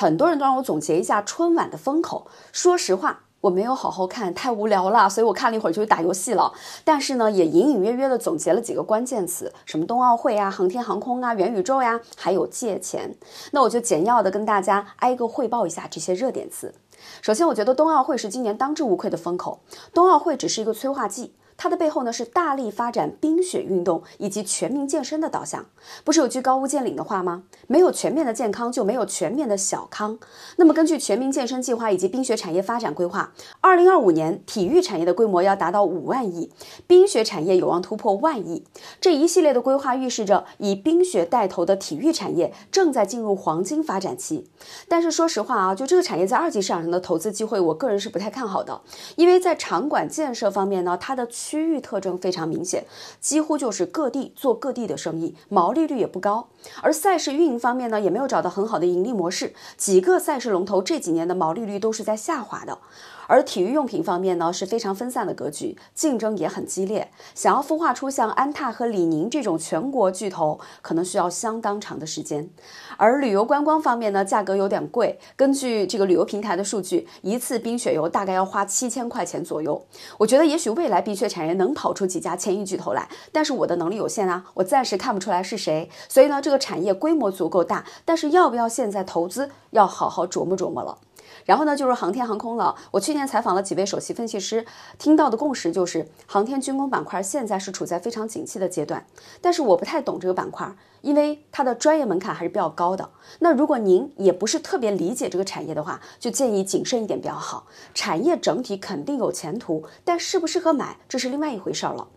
很多人都让我总结一下春晚的风口。说实话，我没有好好看，太无聊了，所以我看了一会儿就去打游戏了。但是呢，也隐隐约约的总结了几个关键词，什么冬奥会啊、航天航空啊、元宇宙呀，还有借钱。那我就简要的跟大家挨个汇报一下这些热点词。首先，我觉得冬奥会是今年当之无愧的风口。冬奥会只是一个催化剂。它的背后呢是大力发展冰雪运动以及全民健身的导向。不是有句高屋建瓴的话吗？没有全面的健康就没有全面的小康。那么根据全民健身计划以及冰雪产业发展规划，二零二五年体育产业的规模要达到五万亿，冰雪产业有望突破万亿。这一系列的规划预示着以冰雪带头的体育产业正在进入黄金发展期。但是说实话啊，就这个产业在二级市场上的投资机会，我个人是不太看好的，因为在场馆建设方面呢，它的。区域特征非常明显，几乎就是各地做各地的生意，毛利率也不高。而赛事运营方面呢，也没有找到很好的盈利模式。几个赛事龙头这几年的毛利率都是在下滑的。而体育用品方面呢，是非常分散的格局，竞争也很激烈。想要孵化出像安踏和李宁这种全国巨头，可能需要相当长的时间。而旅游观光方面呢，价格有点贵。根据这个旅游平台的数据，一次冰雪游大概要花七千块钱左右。我觉得也许未来冰雪产产业能跑出几家千亿巨头来，但是我的能力有限啊，我暂时看不出来是谁。所以呢，这个产业规模足够大，但是要不要现在投资，要好好琢磨琢磨了。然后呢，就是航天航空了。我去年采访了几位首席分析师，听到的共识就是，航天军工板块现在是处在非常景气的阶段。但是我不太懂这个板块，因为它的专业门槛还是比较高的。那如果您也不是特别理解这个产业的话，就建议谨慎一点比较好。产业整体肯定有前途，但适不适合买，这是另外一回事了。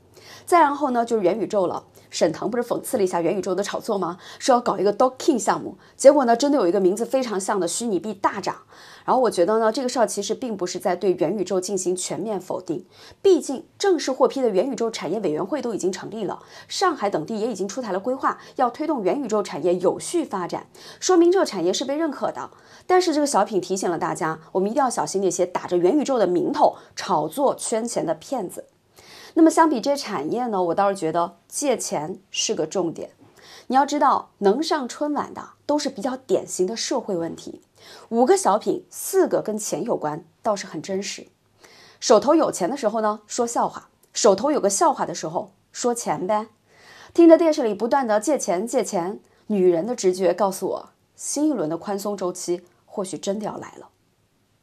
再然后呢，就是元宇宙了。沈腾不是讽刺了一下元宇宙的炒作吗？说要搞一个 Doge 项目，结果呢，真的有一个名字非常像的虚拟币大涨。然后我觉得呢，这个事儿其实并不是在对元宇宙进行全面否定，毕竟正式获批的元宇宙产业委员会都已经成立了，上海等地也已经出台了规划，要推动元宇宙产业有序发展，说明这个产业是被认可的。但是这个小品提醒了大家，我们一定要小心那些打着元宇宙的名头炒作圈钱的骗子。那么相比这产业呢，我倒是觉得借钱是个重点。你要知道，能上春晚的都是比较典型的社会问题，五个小品四个跟钱有关，倒是很真实。手头有钱的时候呢，说笑话；手头有个笑话的时候，说钱呗。听着电视里不断的借钱借钱，女人的直觉告诉我，新一轮的宽松周期或许真的要来了。